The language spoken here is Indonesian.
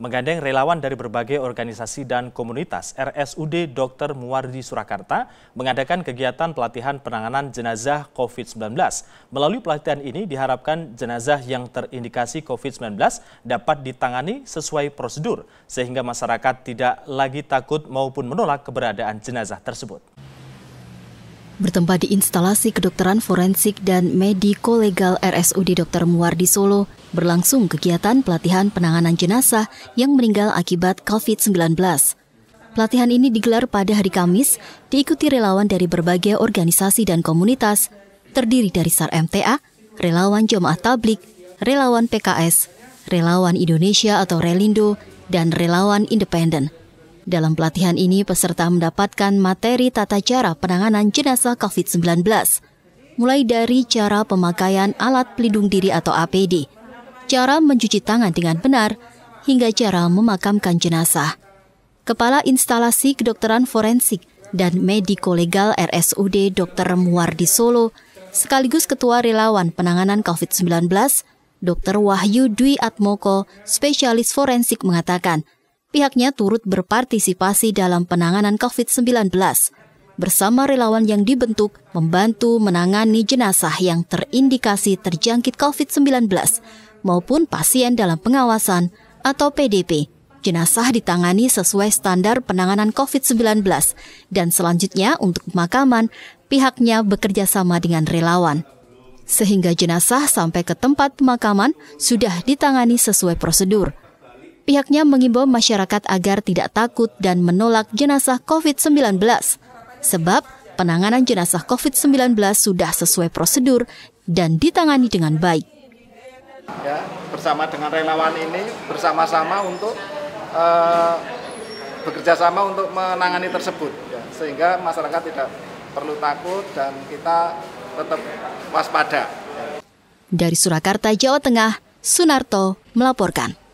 menggandeng relawan dari berbagai organisasi dan komunitas RSUD Dr. Muwardi Surakarta mengadakan kegiatan pelatihan penanganan jenazah COVID-19. Melalui pelatihan ini diharapkan jenazah yang terindikasi COVID-19 dapat ditangani sesuai prosedur sehingga masyarakat tidak lagi takut maupun menolak keberadaan jenazah tersebut. Bertempat di instalasi kedokteran forensik dan legal RSUD Dr. Muardi Solo, berlangsung kegiatan pelatihan penanganan jenazah yang meninggal akibat COVID-19. Pelatihan ini digelar pada hari Kamis, diikuti relawan dari berbagai organisasi dan komunitas, terdiri dari SAR MTA, relawan Jemaah Tablik, relawan PKS, relawan Indonesia atau Relindo, dan relawan independen. Dalam pelatihan ini, peserta mendapatkan materi tata cara penanganan jenazah COVID-19, mulai dari cara pemakaian alat pelindung diri atau APD, cara mencuci tangan dengan benar, hingga cara memakamkan jenazah. Kepala Instalasi Kedokteran Forensik dan Medikolegal RSUD Dr. Muardi Solo, sekaligus Ketua Relawan Penanganan COVID-19, Dr. Wahyu Dwi Atmoko, spesialis forensik mengatakan, pihaknya turut berpartisipasi dalam penanganan COVID-19 bersama relawan yang dibentuk membantu menangani jenazah yang terindikasi terjangkit COVID-19 maupun pasien dalam pengawasan atau PDP. Jenazah ditangani sesuai standar penanganan COVID-19 dan selanjutnya untuk pemakaman pihaknya bekerja sama dengan relawan. Sehingga jenazah sampai ke tempat pemakaman sudah ditangani sesuai prosedur – Pihaknya mengimbau masyarakat agar tidak takut dan menolak jenazah COVID-19, sebab penanganan jenazah COVID-19 sudah sesuai prosedur dan ditangani dengan baik. Ya, bersama dengan relawan ini bersama-sama untuk uh, bekerja sama untuk menangani tersebut, ya, sehingga masyarakat tidak perlu takut dan kita tetap waspada. Dari Surakarta, Jawa Tengah, Sunarto melaporkan.